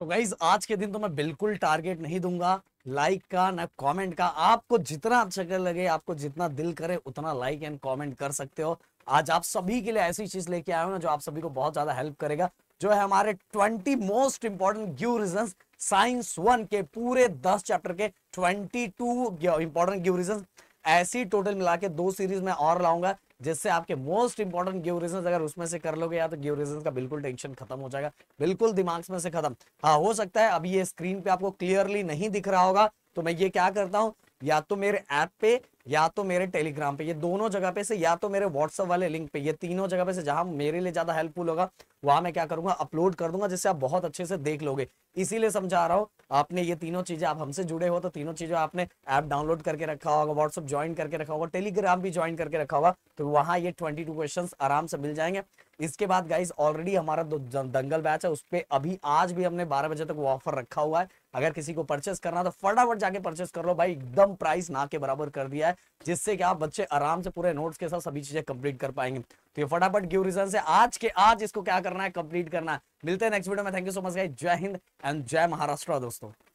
तो गाइज आज के दिन तो मैं बिल्कुल टारगेट नहीं दूंगा लाइक का ना कमेंट का आपको जितना अच्छा लगे आपको जितना दिल करे उतना लाइक एंड कमेंट कर सकते हो आज आप सभी के लिए ऐसी चीज लेके आए हो ना जो आप सभी को बहुत ज्यादा हेल्प करेगा जो है हमारे 20 most important question science one के पूरे 10 चैप्टर के 22 इंपॉर्टेंट ग्यू रीजन ऐसी टोटल मिला के दो सीरीज में और लाऊंगा जिससे आपके मोस्ट इंपॉर्टेंट रीजन अगर उसमें से कर लोगे या तो रीजन का बिल्कुल टेंशन खत्म हो जाएगा बिल्कुल दिमाग में से खत्म हाँ हो सकता है अभी ये स्क्रीन पे आपको क्लियरली नहीं दिख रहा होगा तो मैं ये क्या करता हूँ या तो मेरे ऐप पे या तो मेरे टेलीग्राम पे ये दोनों जगह पे से या तो मेरे व्हाट्सअप वाले लिंक पे ये तीनों जगह पे से जहां मेरे लिए ज्यादा हेल्पफुल होगा वहां मैं क्या करूंगा अपलोड कर दूंगा जिससे आप बहुत अच्छे से देख लोगे इसीलिए समझा रहा हूँ आपने ये तीनों चीजें आप हमसे जुड़े हो तो तीनों चीजें आपने ऐप डाउनलोड करके रखा होगा व्हाट्सअप ज्वाइन करके रखा होगा टेलीग्राम भी ज्वाइन करके रखा होगा तो वहां ये ट्वेंटी टू क्वेश्चन आराम से मिल जाएंगे इसके बाद गाइज ऑलरेडी हमारा दंगल बैच है उस पर अभी आज भी हमने बारह बजे तक वो ऑफर रखा हुआ है अगर किसी को परचेस करना तो फटाफट जाके परचेस कर लो भाई एकदम प्राइस ना के बराबर कर दिया है जिससे कि आप बच्चे आराम से पूरे नोट्स के साथ सभी चीजें कंप्लीट कर पाएंगे तो ये फटाफट गिव रीजन से आज के आज इसको क्या करना है कंप्लीट करना है मिलते हैं नेक्स्ट वीडियो में thank you so much guys जय हिंद एंड जय महाराष्ट्र दोस्तों